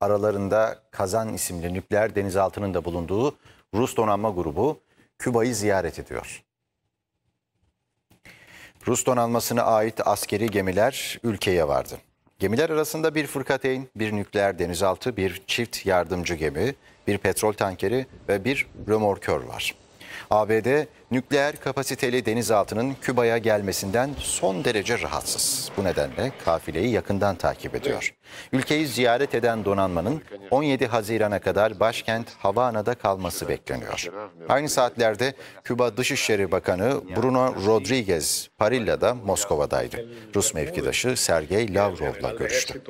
Aralarında Kazan isimli nükleer denizaltının da bulunduğu Rus donanma grubu Küba'yı ziyaret ediyor. Rus donanmasına ait askeri gemiler ülkeye vardı. Gemiler arasında bir fırkateyn, bir nükleer denizaltı, bir çift yardımcı gemi, bir petrol tankeri ve bir römorkör var. ABD nükleer kapasiteli denizaltının Küba'ya gelmesinden son derece rahatsız. Bu nedenle kafileyi yakından takip ediyor. Ülkeyi ziyaret eden donanmanın 17 Haziran'a kadar başkent Havana'da kalması bekleniyor. Aynı saatlerde Küba Dışişleri Bakanı Bruno Rodriguez da Moskova'daydı. Rus mevkidaşı Sergey Lavrov'la görüştü.